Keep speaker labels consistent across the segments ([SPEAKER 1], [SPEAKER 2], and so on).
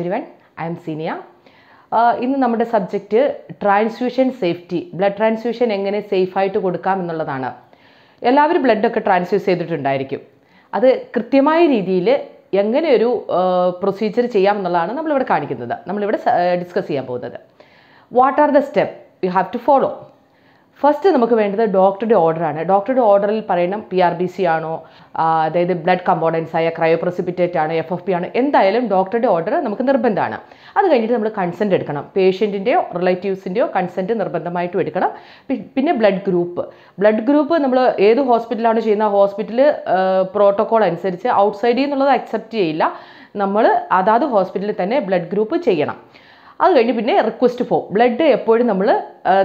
[SPEAKER 1] everyone I M സീനിയ ഇന്ന് നമ്മുടെ subject transfusion safety blood transfusion എങ്ങനെ സേഫായിട്ട് കൊടുക്കാം എന്നുള്ളതാണ് എല്ലാവരും ബ്ലഡൊക്കെ ട്രാൻസ്ഫ്യൂസ് ചെയ്തിട്ടുണ്ടായിരിക്കും അത് കൃത്യമായ രീതിയിൽ എങ്ങനെ ഒരു പ്രൊസീജിയർ ചെയ്യാം എന്നുള്ളതാണ് നമ്മളിവിടെ കാണിക്കുന്നത് നമ്മളിവിടെ ഡിസ്കസ് ചെയ്യാൻ പോകുന്നത് what are the step you have to follow first നമുക്ക് വേണ്ടത് ഡോക്ടറുടെ ഓർഡറാണ് ഡോക്ടറുടെ ഓർഡറിൽ പറയുന്ന പി ആർ ബി സി ആണോ അതായത് ബ്ലഡ് കമ്പോണൻസ് ആയ ക്രയോപ്രസിപ്പിറ്റേറ്റ് ആണ് എഫ് എഫ് പി ആണ് എന്തായാലും ഡോക്ടറുടെ ഓർഡർ നമുക്ക് നിർബന്ധമാണ് അത് കഴിഞ്ഞിട്ട് നമ്മൾ കൺസെൻറ്റ് എടുക്കണം പേഷ്യൻറ്റിൻ്റെയോ റിലേറ്റീവ്സിൻ്റെയോ കൺസെൻറ്റ് നിർബന്ധമായിട്ടും എടുക്കണം പിന്നെ ബ്ലഡ് ഗ്രൂപ്പ് ബ്ലഡ് ഗ്രൂപ്പ് നമ്മൾ ഏത് ഹോസ്പിറ്റലാണ് ചെയ്യുന്ന ഹോസ്പിറ്റൽ പ്രോട്ടോക്കോൾ അനുസരിച്ച് ഔട്ട്സൈഡിൽ നിന്നുള്ളത് അക്സെപ്റ്റ് ചെയ്യില്ല നമ്മൾ അതാത് ഹോസ്പിറ്റലിൽ തന്നെ ബ്ലഡ് ഗ്രൂപ്പ് ചെയ്യണം അത് കഴിഞ്ഞ് പിന്നെ റിക്വസ്റ്റ് ഫോം ബ്ലഡ് എപ്പോഴും നമ്മൾ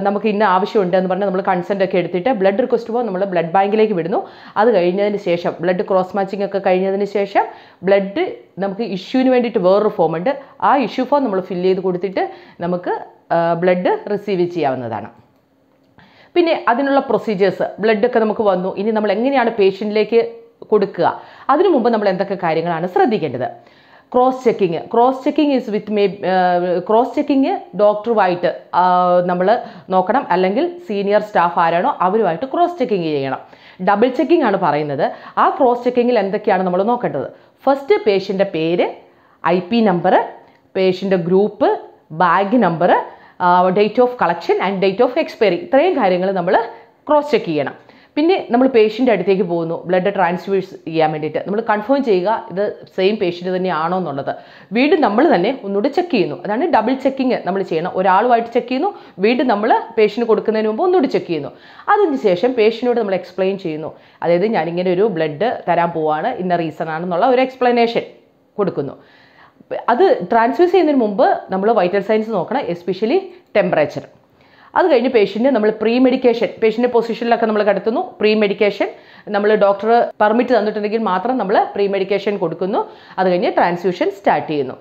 [SPEAKER 1] നമുക്ക് ഇന്ന ആവശ്യമുണ്ട് എന്ന് പറഞ്ഞാൽ നമ്മൾ കൺസെൻ്റ് ഒക്കെ എടുത്തിട്ട് ബ്ലഡ് റിക്വസ്റ്റ് ഫോം നമ്മൾ ബ്ലഡ് ബാങ്കിലേക്ക് വിടുന്നു അത് കഴിഞ്ഞതിന് ശേഷം ബ്ലഡ് ക്രോസ് മാച്ചിങ് ഒക്കെ കഴിഞ്ഞതിന് ശേഷം ബ്ലഡ് നമുക്ക് ഇഷ്യൂവിന് വേണ്ടിയിട്ട് വേറൊരു ഫോം ഉണ്ട് ആ ഇഷ്യൂ ഫോം നമ്മൾ ഫില്ല് ചെയ്ത് കൊടുത്തിട്ട് നമുക്ക് ബ്ലഡ് റിസീവ് ചെയ്യാവുന്നതാണ് പിന്നെ അതിനുള്ള പ്രൊസീജിയേഴ്സ് ബ്ലഡൊക്കെ നമുക്ക് വന്നു ഇനി നമ്മൾ എങ്ങനെയാണ് പേഷ്യൻറ്റിലേക്ക് കൊടുക്കുക അതിനു മുമ്പ് നമ്മൾ എന്തൊക്കെ കാര്യങ്ങളാണ് ശ്രദ്ധിക്കേണ്ടത് cross checking cross checking is with may cross checking ഡോക്ടറുമായിട്ട് നമ്മൾ നോക്കണം അല്ലെങ്കിൽ സീനിയർ സ്റ്റാഫ് ആരാണോ അവരുമായിട്ട് ക്രോസ് ചെക്കിങ് ചെയ്യണം ഡബിൾ ചെക്കിംഗ് ആണ് പറയുന്നത് ആ ക്രോസ് ചെക്കിങ്ങിൽ എന്തൊക്കെയാണ് നമ്മൾ നോക്കേണ്ടത് ഫസ്റ്റ് പേഷ്യൻ്റെ പേര് ഐ പി നമ്പർ പേഷ്യൻ്റെ group bag number date of collection and date of expiry ഇത്രയും കാര്യങ്ങൾ നമ്മൾ ക്രോസ് ചെക്ക് ചെയ്യണം പിന്നെ നമ്മൾ പേഷ്യൻ്റെ അടുത്തേക്ക് പോകുന്നു ബ്ലഡ് ട്രാൻസ്ഫ്യൂഷൻ ചെയ്യാൻ വേണ്ടിയിട്ട് നമ്മൾ കൺഫേം ചെയ്യുക ഇത് സെയിം പേഷ്യൻ്റ് തന്നെയാണോ എന്നുള്ളത് വീണ്ടും നമ്മൾ തന്നെ ഒന്നുകൂടി ചെക്ക് ചെയ്യുന്നു അതാണ് ഡബിൾ ചെക്കിങ് നമ്മൾ ചെയ്യണം ഒരാളുമായിട്ട് ചെക്ക് ചെയ്യുന്നു വീണ്ടും നമ്മൾ പേഷ്യൻറ്റ് കൊടുക്കുന്നതിന് മുമ്പ് ഒന്നുകൂടി ചെക്ക് ചെയ്യുന്നു അതിന് ശേഷം പേഷ്യൻറ്റിനോട് നമ്മൾ എക്സ്പ്ലെയിൻ ചെയ്യുന്നു അതായത് ഞാനിങ്ങനെ ഒരു ബ്ലഡ് തരാൻ പോവാണ് ഇന്ന റീസൺ ആണെന്നുള്ള ഒരു എക്സ്പ്ലനേഷൻ കൊടുക്കുന്നു അത് ട്രാൻസ്ഫ്യൂസ് ചെയ്യുന്നതിന് മുമ്പ് നമ്മൾ വൈറ്റൽ സയൻസ് നോക്കണം എസ്പെഷ്യലി ടെമ്പറേച്ചർ അത് കഴിഞ്ഞ് പേഷ്യൻറ്റ് നമ്മൾ പ്രീ മെഡിക്കേഷൻ പേഷ്യൻ്റെ പൊസിഷനിലൊക്കെ നമ്മൾ കിടത്തുന്നു പ്രീ മെഡിക്കേഷൻ നമ്മൾ ഡോക്ടർ പെർമിറ്റ് തന്നിട്ടുണ്ടെങ്കിൽ മാത്രം നമ്മൾ പ്രീ മെഡിക്കേഷൻ കൊടുക്കുന്നു അത് കഴിഞ്ഞ് ട്രാൻസ്ഫ്യൂഷൻ സ്റ്റാർട്ട് ചെയ്യുന്നു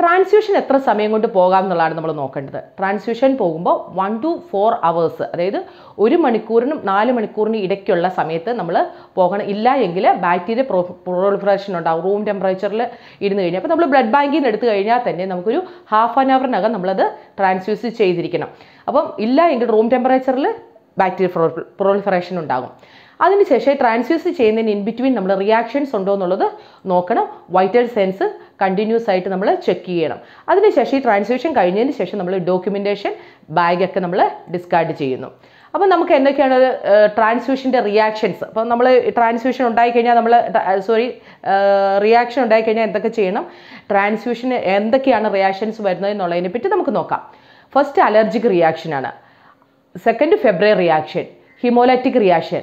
[SPEAKER 1] ട്രാൻസ്ഫ്യൂഷൻ എത്ര സമയം കൊണ്ട് പോകാം എന്നുള്ളതാണ് നമ്മൾ നോക്കേണ്ടത് ട്രാൻസ്ഫ്യൂഷൻ പോകുമ്പോൾ വൺ ടു ഫോർ അവേഴ്സ് അതായത് ഒരു മണിക്കൂറിനും നാല് മണിക്കൂറിനും ഇടയ്ക്കുള്ള സമയത്ത് നമ്മൾ പോകണം ഇല്ല എങ്കിൽ ബാക്ടീരിയ പ്രോ പ്രോളിഫറേഷൻ ഉണ്ടാവും റൂം ടെമ്പറേച്ചറിൽ ഇരുന്ന് കഴിഞ്ഞാൽ അപ്പോൾ നമ്മൾ ബ്ലഡ് ബാങ്കിൽ നിന്ന് എടുത്തു കഴിഞ്ഞാൽ തന്നെ നമുക്കൊരു ഹാഫ് ആൻ അവറിനകം നമ്മളത് ട്രാൻസ്ഫ്യൂസ് ചെയ്തിരിക്കണം അപ്പം ഇല്ല എങ്കിൽ റൂം ടെമ്പറേച്ചറിൽ ബാക്ടീരിയ പ്രോളിഫറേഷൻ ഉണ്ടാകും അതിനുശേഷം ട്രാൻസ്ഫ്യൂസ് ചെയ്യുന്നതിന് ഇൻ ബിറ്റ്വീൻ നമ്മൾ റിയാക്ഷൻസ് ഉണ്ടോ എന്നുള്ളത് നോക്കണം വൈറ്റൽ സെൻസ് കണ്ടിന്യൂസ് ആയിട്ട് നമ്മൾ ചെക്ക് ചെയ്യണം അതിനുശേഷം ഈ ട്രാൻസ്ഫ്യൂഷൻ കഴിഞ്ഞതിന് ശേഷം നമ്മൾ ഡോക്യുമെൻറ്റേഷൻ ബാഗൊക്കെ നമ്മൾ ഡിസ്കാർഡ് ചെയ്യുന്നു അപ്പോൾ നമുക്ക് എന്തൊക്കെയാണ് ട്രാൻസ്ഫ്യൂഷൻ്റെ റിയാക്ഷൻസ് അപ്പോൾ നമ്മൾ ട്രാൻസ്ഫ്യൂഷൻ ഉണ്ടായിക്കഴിഞ്ഞാൽ നമ്മൾ സോറി റിയാക്ഷൻ ഉണ്ടായിക്കഴിഞ്ഞാൽ എന്തൊക്കെ ചെയ്യണം ട്രാൻസ്ഫ്യൂഷന് എന്തൊക്കെയാണ് റിയാക്ഷൻസ് വരുന്നത് എന്നുള്ളതിനെ പറ്റി നമുക്ക് നോക്കാം ഫസ്റ്റ് അലർജിക് റിയാക്ഷനാണ് second febrile reaction haemolytic reaction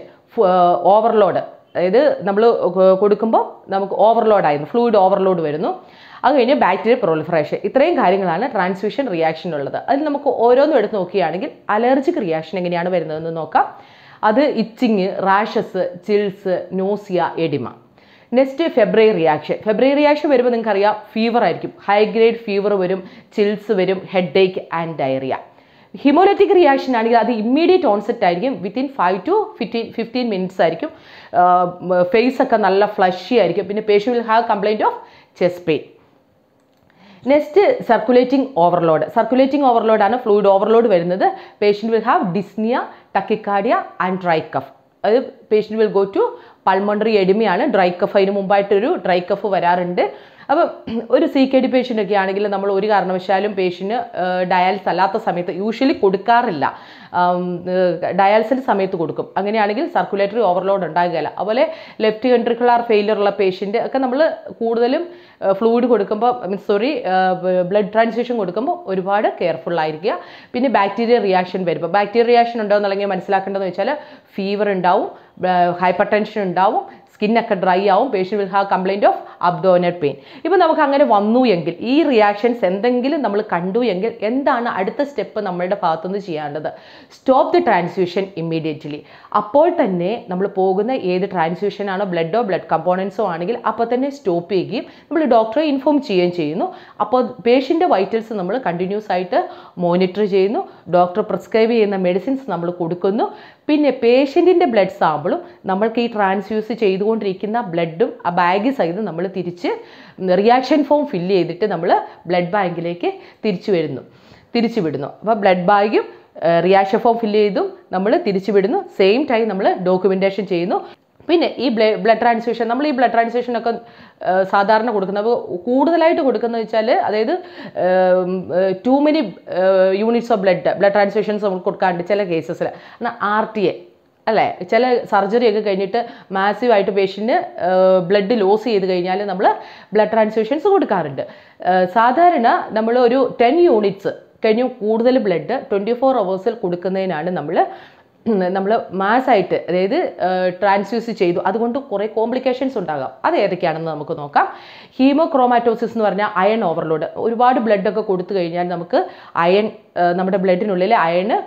[SPEAKER 1] overload അതായത് നമ്മൾ കൊടുക്കുമ്പോൾ നമുക്ക് ഓവർലോഡായിരുന്നു ഫ്ലൂയിഡ് ഓവർലോഡ് വരുന്നു അത് കഴിഞ്ഞ് ബാക്ടീരിയ പ്രോലിഫറേഷൻ ഇത്രയും കാര്യങ്ങളാണ് ട്രാൻസ്ഫ്യൂഷൻ റിയാക്ഷൻ ഉള്ളത് അതിൽ നമുക്ക് ഓരോന്നും എടുത്ത് നോക്കുകയാണെങ്കിൽ അലർജിക് റിയാക്ഷൻ എങ്ങനെയാണ് വരുന്നതെന്ന് നോക്കാം അത് itching rashes chills nausea oedema next febrile reaction febrile reaction വരുമ്പോൾ നിങ്ങൾക്കറിയാം ഫീവർ ആയിരിക്കും ഹൈ ഗ്രേഡ് ഫീവർ വരും ചിൽസ് വരും headache and diarrhoea haemolytic reaction ആണെങ്കിൽ അത് ഇമ്മീഡിയറ്റ് ഓൺസെറ്റ് ആയിരിക്കും within five to fifteen fifteen minutes ആയിരിക്കും ഫേസ് ഒക്കെ നല്ല ഫ്ലഷി ആയിരിക്കും പിന്നെ patient will have complaint of chest pain next circulating overload circulating ഓവർലോഡാണ് ഫ്ലൂയിഡ് ഓവർലോഡ് വരുന്നത് patient will have dyspnoea tachycardia and dry cough അത് patient will go to pulmonary എഡിമിയാണ് dry cough അതിന് മുമ്പായിട്ടൊരു ഡ്രൈ കഫ് വരാറുണ്ട് അപ്പം ഒരു സി കെ ഡി പേഷ്യൻ്റ് ഒക്കെ ആണെങ്കിൽ നമ്മൾ ഒരു കാരണവശാലും പേഷ്യന് ഡയാലിസ് അല്ലാത്ത സമയത്ത് യൂഷ്വലി കൊടുക്കാറില്ല ഡയാലിസിൻ്റെ സമയത്ത് കൊടുക്കും അങ്ങനെയാണെങ്കിൽ സർക്കുലേറ്ററി ഓവർലോഡ് ഉണ്ടാകുകയില്ല അതുപോലെ ലെഫ്റ്റ് വെൻട്രിക്കുലാർ ഫെയിലിയർ ഉള്ള പേഷ്യൻ്റ് ഒക്കെ നമ്മൾ കൂടുതലും ഫ്ലൂയിഡ് കൊടുക്കുമ്പോൾ മീൻസ് സോറി ബ്ലഡ് ട്രാൻസ്ഫ്യൂഷൻ കൊടുക്കുമ്പോൾ ഒരുപാട് കെയർഫുൾ ആയിരിക്കുക പിന്നെ ബാക്ടീരിയ റിയാക്ഷൻ വരുമ്പോൾ ബാക്ടീരിയ റിയാക്ഷൻ ഉണ്ടോ എന്നുള്ളതെങ്കിൽ മനസ്സിലാക്കേണ്ടതെന്ന് വെച്ചാൽ ഫീവർ ഉണ്ടാവും ഹൈപ്പർ ടെൻഷൻ ഉണ്ടാവും സ്കിന്നൊക്കെ ഡ്രൈ ആവും patient will have complaint of abdominal pain ഇപ്പം നമുക്ക് അങ്ങനെ വന്നു എങ്കിൽ ഈ റിയാക്ഷൻസ് എന്തെങ്കിലും നമ്മൾ കണ്ടു എങ്കിൽ എന്താണ് അടുത്ത സ്റ്റെപ്പ് നമ്മളുടെ ഭാഗത്തുനിന്ന് ചെയ്യേണ്ടത് സ്റ്റോപ്പ് ദി ട്രാൻസ്ഫ്യൂഷൻ ഇമ്മീഡിയറ്റ്ലി അപ്പോൾ തന്നെ നമ്മൾ പോകുന്ന ഏത് ട്രാൻസ്ഫ്യൂഷനാണോ ബ്ലഡോ ബ്ലഡ് കമ്പോണൻസോ ആണെങ്കിൽ അപ്പോൾ തന്നെ സ്റ്റോപ്പ് ചെയ്യുകയും നമ്മൾ ഡോക്ടറെ ഇൻഫോം ചെയ്യുകയും ചെയ്യുന്നു അപ്പോൾ പേഷ്യൻ്റെ വൈറ്റൽസ് നമ്മൾ കണ്ടിന്യൂസ് ആയിട്ട് മോണിറ്റർ ചെയ്യുന്നു ഡോക്ടർ പ്രിസ്ക്രൈബ് ചെയ്യുന്ന മെഡിസിൻസ് നമ്മൾ കൊടുക്കുന്നു പിന്നെ പേഷ്യൻറ്റിൻ്റെ ബ്ലഡ് സാമ്പിളും നമ്മൾക്ക് ഈ ട്രാൻസ്ഫ്യൂസ് ചെയ്തു ചെയ്തുകൊണ്ടിരിക്കുന്ന ബ്ലഡും ആ ബാഗ് സഹിതം നമ്മൾ തിരിച്ച് റിയാക്ഷൻ ഫോം ഫില്ല് ചെയ്തിട്ട് നമ്മൾ ബ്ലഡ് ബാങ്കിലേക്ക് തിരിച്ചു വരുന്നു തിരിച്ചു വിടുന്നു അപ്പോൾ ബ്ലഡ് ബാഗും റിയാക്ഷൻ ഫോം ഫില്ല് ചെയ്തും നമ്മൾ തിരിച്ചു വിടുന്നു സെയിം ടൈം നമ്മൾ ഡോക്യുമെൻറ്റേഷൻ ചെയ്യുന്നു പിന്നെ ഈ ബ്ലഡ് ട്രാൻസ്ഫ്യൂഷൻ നമ്മൾ ഈ ബ്ലഡ് ട്രാൻസ്ഫ്യൂഷനൊക്കെ സാധാരണ കൊടുക്കുന്നത് കൂടുതലായിട്ട് കൊടുക്കുന്നത് വെച്ചാൽ അതായത് too many units of blood blood transfusions നമുക്ക് കൊടുക്കാണ്ട് ചില കേസസിൽ എന്നാൽ ആർ ടി എ അല്ലേ ചില സർജറി ഒക്കെ കഴിഞ്ഞിട്ട് ആയിട്ട് പേഷ്യൻറ്റ് ബ്ലഡ് ലോസ് ചെയ്ത് കഴിഞ്ഞാൽ നമ്മൾ ബ്ലഡ് ട്രാൻസ്ഫ്യൂഷൻസ് കൊടുക്കാറുണ്ട് സാധാരണ നമ്മൾ ഒരു ടെൻ യൂണിറ്റ്സ് കഴിഞ്ഞു കൂടുതൽ ബ്ലഡ് ട്വൻറ്റി ഫോർ അവേഴ്സിൽ കൊടുക്കുന്നതിനാണ് നമ്മൾ നമ്മൾ മാസായിട്ട് അതായത് ട്രാൻസ്ഫ്യൂസ് ചെയ്തു അതുകൊണ്ട് കുറേ കോംപ്ലിക്കേഷൻസ് ഉണ്ടാകാം അത് ഏതൊക്കെയാണെന്ന് നമുക്ക് നോക്കാം ഹീമോക്രോമാറ്റോസിസ് എന്ന് പറഞ്ഞാൽ അയൺ ഓവർലോഡ് ഒരുപാട് ബ്ലഡൊക്കെ കൊടുത്തു കഴിഞ്ഞാൽ നമുക്ക് അയൺ നമ്മുടെ ബ്ലഡിനുള്ളിൽ അയണ്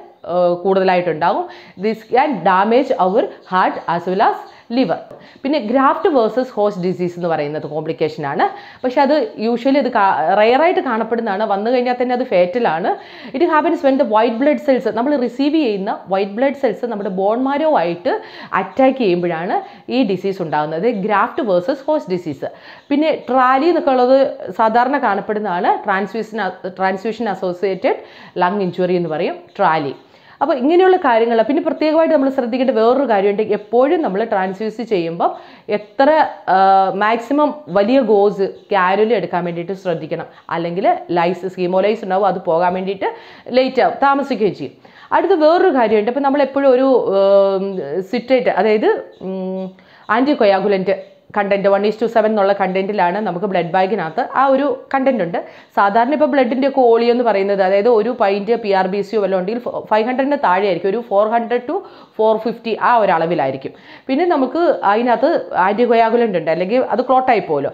[SPEAKER 1] കൂടുതലായിട്ടുണ്ടാകും this can damage our heart as well as liver പിന്നെ ഗ്രാഫ്റ്റ് വേഴ്സസ് ഹോസ്റ്റ് ഡിസീസ് എന്ന് പറയുന്നത് കോംപ്ലിക്കേഷൻ ആണ് പക്ഷേ അത് യൂഷ്വലി അത് റയറായിട്ട് കാണപ്പെടുന്നതാണ് വന്നു കഴിഞ്ഞാൽ തന്നെ അത് ഫേറ്റലാണ് it happens when the white blood cells നമ്മൾ റിസീവ് ചെയ്യുന്ന വൈറ്റ് ബ്ലഡ് സെൽസ് നമ്മുടെ ബോൺമാരോ ആയിട്ട് അറ്റാക്ക് ചെയ്യുമ്പോഴാണ് ഈ ഡിസീസ് ഉണ്ടാകുന്നത് ഗ്രാഫ്റ്റ് വേഴ്സസ് ഹോസ്റ്റ് ഡിസീസ് പിന്നെ ട്രാലി എന്നൊക്കെ ഉള്ളത് സാധാരണ കാണപ്പെടുന്നതാണ് transfusion transfusion associated lung injury എന്ന് പറയും ട്രാലി അപ്പോൾ ഇങ്ങനെയുള്ള കാര്യങ്ങൾ പിന്നെ പ്രത്യേകമായിട്ട് നമ്മൾ ശ്രദ്ധിക്കേണ്ട വേറൊരു കാര്യമുണ്ട് എപ്പോഴും നമ്മൾ ട്രാൻസ്ഫ്യൂസ് ചെയ്യുമ്പോൾ എത്ര മാക്സിമം വലിയ ഗോസ് ക്യാരൽ എടുക്കാൻ വേണ്ടിയിട്ട് ശ്രദ്ധിക്കണം അല്ലെങ്കിൽ ലൈസ് ലൈസ് ഉണ്ടാവും അത് പോകാൻ വേണ്ടിയിട്ട് ലേറ്റ് ആവും താമസിക്കുകയും ചെയ്യും അടുത്ത വേറൊരു കാര്യമുണ്ട് ഇപ്പം നമ്മളെപ്പോഴും ഒരു സിട്രേറ്റ് അതായത് anticoagulant content one is to seven എന്നുള്ള കണ്ടൻറ്റിലാണ് നമുക്ക് ബ്ലഡ് ബാഗിനകത്ത് ആ ഒരു കണ്ടൻറ്റ് ഉണ്ട് സാധാരണ ഇപ്പോൾ ബ്ലഡിൻ്റെ ഒക്കെ ഓളി എന്ന് പറയുന്നത് അതായത് ഒരു പൈൻറ്റ് പി ആർ ബി സിയോ വല്ലതും ഉണ്ടെങ്കിൽ ഫൈവ് ഹൺഡ്രഡിന് താഴെയായിരിക്കും ഒരു four hundred to four fifty ആ ഒരു അളവിലായിരിക്കും പിന്നെ നമുക്ക് അതിനകത്ത് ആൻറ്റിബയോഗുലൻ്റ് ഉണ്ട് അല്ലെങ്കിൽ അത് ക്ലോട്ടായി പോലോ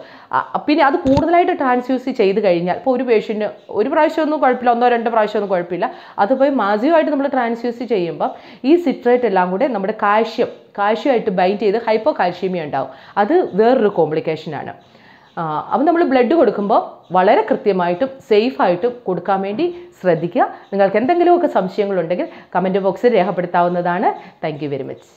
[SPEAKER 1] പിന്നെ അത് കൂടുതലായിട്ട് ട്രാൻസ്യൂസ് ചെയ്ത് കഴിഞ്ഞാൽ ഇപ്പോൾ ഒരു പേഷ്യൻറ്റ് ഒരു പ്രാവശ്യമൊന്നും കുഴപ്പമില്ല ഒന്നോ രണ്ടോ പ്രാവശ്യമൊന്നും കുഴപ്പമില്ല അതുപോലെ പോയി മാസികമായിട്ട് നമ്മൾ ട്രാൻസ്യൂസ് ചെയ്യുമ്പം ഈ സിട്രേറ്റ് എല്ലാം കൂടെ നമ്മുടെ കാൽഷ്യം കാൽഷ്യമായിട്ട് ബൈൻഡ് ചെയ്ത് ഹൈപ്പോ കാൽഷ്യമിയ ഉണ്ടാവും അത് വേറൊരു കോംപ്ലിക്കേഷനാണ് അപ്പം നമ്മൾ ബ്ലഡ് കൊടുക്കുമ്പോൾ വളരെ കൃത്യമായിട്ടും സേഫായിട്ടും കൊടുക്കാൻ വേണ്ടി ശ്രദ്ധിക്കുക നിങ്ങൾക്ക് എന്തെങ്കിലുമൊക്കെ സംശയങ്ങളുണ്ടെങ്കിൽ കമൻറ്റ് ബോക്സിൽ രേഖപ്പെടുത്താവുന്നതാണ് താങ്ക് വെരി മച്ച്